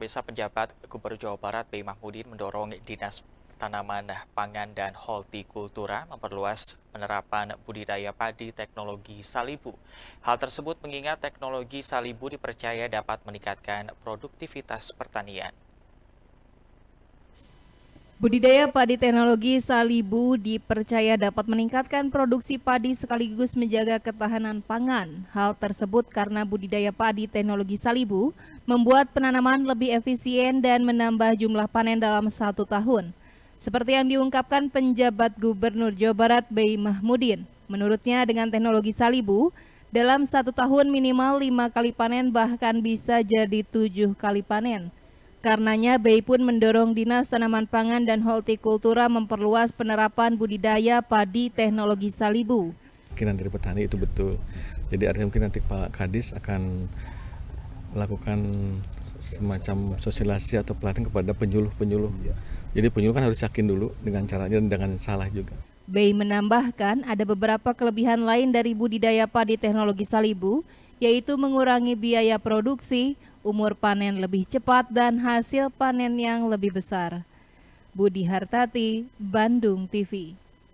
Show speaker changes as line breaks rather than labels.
Bisa Pejabat Gubernur Jawa Barat B. Mahmudin mendorong Dinas Tanaman Pangan dan Hortikultura memperluas penerapan budidaya padi teknologi salibu. Hal tersebut mengingat teknologi salibu dipercaya dapat meningkatkan produktivitas pertanian.
Budidaya padi teknologi salibu dipercaya dapat meningkatkan produksi padi sekaligus menjaga ketahanan pangan. Hal tersebut karena budidaya padi teknologi salibu membuat penanaman lebih efisien dan menambah jumlah panen dalam satu tahun. Seperti yang diungkapkan penjabat Gubernur Jawa Barat Bey Mahmudin, menurutnya dengan teknologi salibu, dalam satu tahun minimal lima kali panen bahkan bisa jadi tujuh kali panen. Karenanya, BEI pun mendorong Dinas Tanaman Pangan dan Hortikultura memperluas penerapan budidaya padi teknologi salibu.
Mungkin dari petani itu betul. Jadi artinya mungkin nanti Pak Kadis akan melakukan semacam sosialisasi atau pelatihan kepada penyuluh-penyuluh. Iya. Jadi penyuluh kan harus yakin dulu dengan caranya dan dengan salah juga.
BEI menambahkan ada beberapa kelebihan lain dari budidaya padi teknologi salibu, yaitu mengurangi biaya produksi, umur panen lebih cepat dan hasil panen yang lebih besar. Budi Hartati, Bandung TV.